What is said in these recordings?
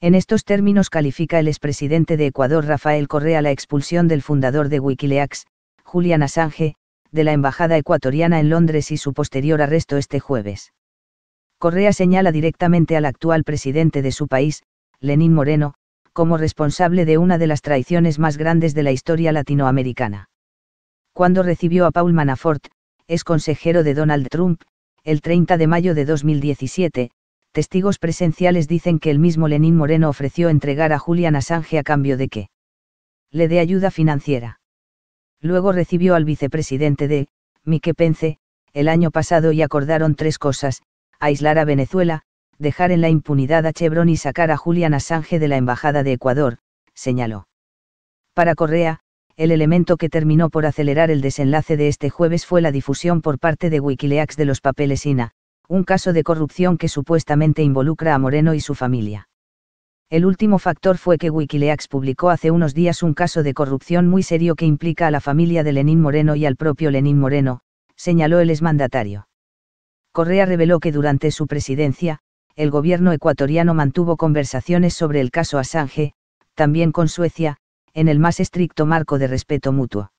En estos términos califica el expresidente de Ecuador Rafael Correa la expulsión del fundador de Wikileaks, Julian Assange, de la Embajada ecuatoriana en Londres y su posterior arresto este jueves. Correa señala directamente al actual presidente de su país, Lenín Moreno, como responsable de una de las traiciones más grandes de la historia latinoamericana. Cuando recibió a Paul Manafort, ex consejero de Donald Trump, el 30 de mayo de 2017, testigos presenciales dicen que el mismo Lenín Moreno ofreció entregar a Julian Assange a cambio de que le dé ayuda financiera. Luego recibió al vicepresidente de, Mike Pence, el año pasado y acordaron tres cosas, aislar a Venezuela, dejar en la impunidad a Chevron y sacar a Julian Assange de la Embajada de Ecuador, señaló. Para Correa, el elemento que terminó por acelerar el desenlace de este jueves fue la difusión por parte de Wikileaks de los papeles INA, un caso de corrupción que supuestamente involucra a Moreno y su familia. El último factor fue que Wikileaks publicó hace unos días un caso de corrupción muy serio que implica a la familia de Lenín Moreno y al propio Lenín Moreno, señaló el exmandatario. Correa reveló que durante su presidencia, el gobierno ecuatoriano mantuvo conversaciones sobre el caso Assange, también con Suecia, en el más estricto marco de respeto mutuo.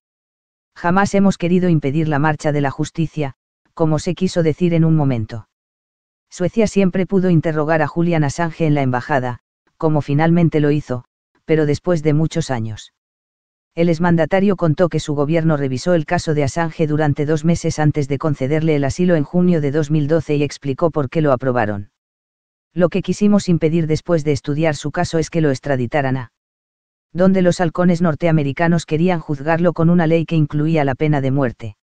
Jamás hemos querido impedir la marcha de la justicia, como se quiso decir en un momento. Suecia siempre pudo interrogar a Julian Assange en la embajada, como finalmente lo hizo, pero después de muchos años. El exmandatario contó que su gobierno revisó el caso de Assange durante dos meses antes de concederle el asilo en junio de 2012 y explicó por qué lo aprobaron. Lo que quisimos impedir después de estudiar su caso es que lo extraditaran a donde los halcones norteamericanos querían juzgarlo con una ley que incluía la pena de muerte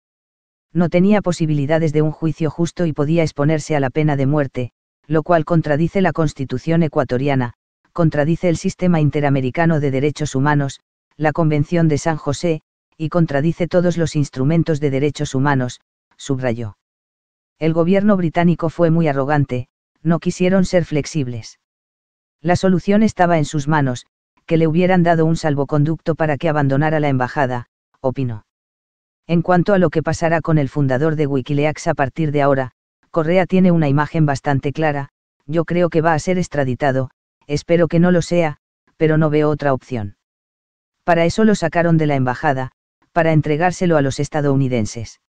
no tenía posibilidades de un juicio justo y podía exponerse a la pena de muerte, lo cual contradice la Constitución ecuatoriana, contradice el sistema interamericano de derechos humanos, la Convención de San José, y contradice todos los instrumentos de derechos humanos, subrayó. El gobierno británico fue muy arrogante, no quisieron ser flexibles. La solución estaba en sus manos, que le hubieran dado un salvoconducto para que abandonara la embajada, opinó. En cuanto a lo que pasará con el fundador de Wikileaks a partir de ahora, Correa tiene una imagen bastante clara, yo creo que va a ser extraditado, espero que no lo sea, pero no veo otra opción. Para eso lo sacaron de la embajada, para entregárselo a los estadounidenses.